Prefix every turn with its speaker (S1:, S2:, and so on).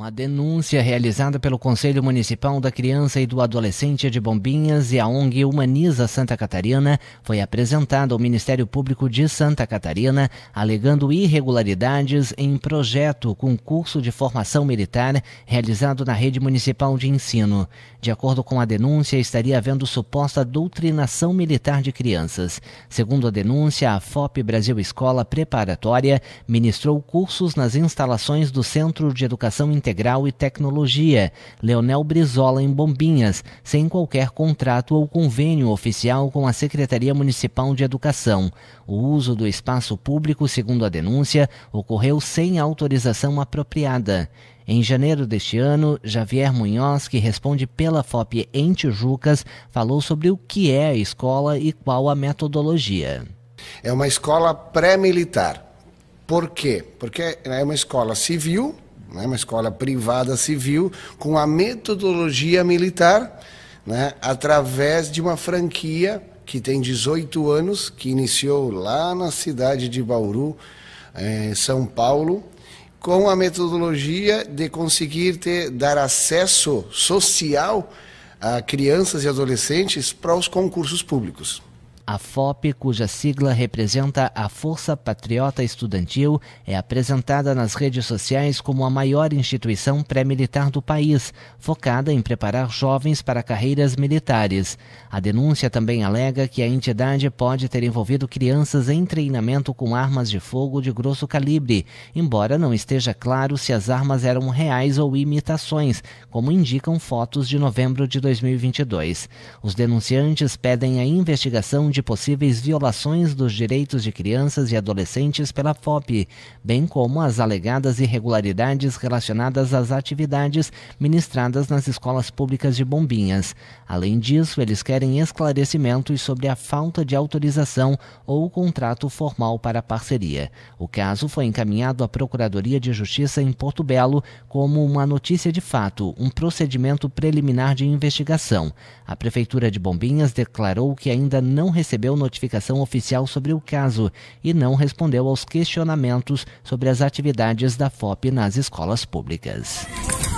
S1: Uma denúncia realizada pelo Conselho Municipal da Criança e do Adolescente de Bombinhas e a ONG Humaniza Santa Catarina foi apresentada ao Ministério Público de Santa Catarina, alegando irregularidades em projeto com curso de formação militar realizado na rede municipal de ensino. De acordo com a denúncia, estaria havendo suposta doutrinação militar de crianças. Segundo a denúncia, a FOP Brasil Escola Preparatória ministrou cursos nas instalações do Centro de Educação Integral Integral e Tecnologia, Leonel Brizola em Bombinhas, sem qualquer contrato ou convênio oficial com a Secretaria Municipal de Educação. O uso do espaço público, segundo a denúncia, ocorreu sem autorização apropriada. Em janeiro deste ano, Javier Munhoz, que responde pela FOP em Tijucas, falou sobre o que é a escola e qual a metodologia.
S2: É uma escola pré-militar. Por quê? Porque é uma escola civil né, uma escola privada civil com a metodologia militar, né, através de uma franquia que tem 18 anos, que iniciou lá na cidade de Bauru, eh, São Paulo, com a metodologia de conseguir ter, dar acesso social a crianças e adolescentes para os concursos públicos.
S1: A FOP, cuja sigla representa a Força Patriota Estudantil, é apresentada nas redes sociais como a maior instituição pré-militar do país, focada em preparar jovens para carreiras militares. A denúncia também alega que a entidade pode ter envolvido crianças em treinamento com armas de fogo de grosso calibre, embora não esteja claro se as armas eram reais ou imitações, como indicam fotos de novembro de 2022. Os denunciantes pedem a investigação de de possíveis violações dos direitos de crianças e adolescentes pela FOP, bem como as alegadas irregularidades relacionadas às atividades ministradas nas escolas públicas de Bombinhas. Além disso, eles querem esclarecimentos sobre a falta de autorização ou contrato formal para a parceria. O caso foi encaminhado à Procuradoria de Justiça em Porto Belo como uma notícia de fato, um procedimento preliminar de investigação. A Prefeitura de Bombinhas declarou que ainda não recebeu recebeu notificação oficial sobre o caso e não respondeu aos questionamentos sobre as atividades da FOP nas escolas públicas.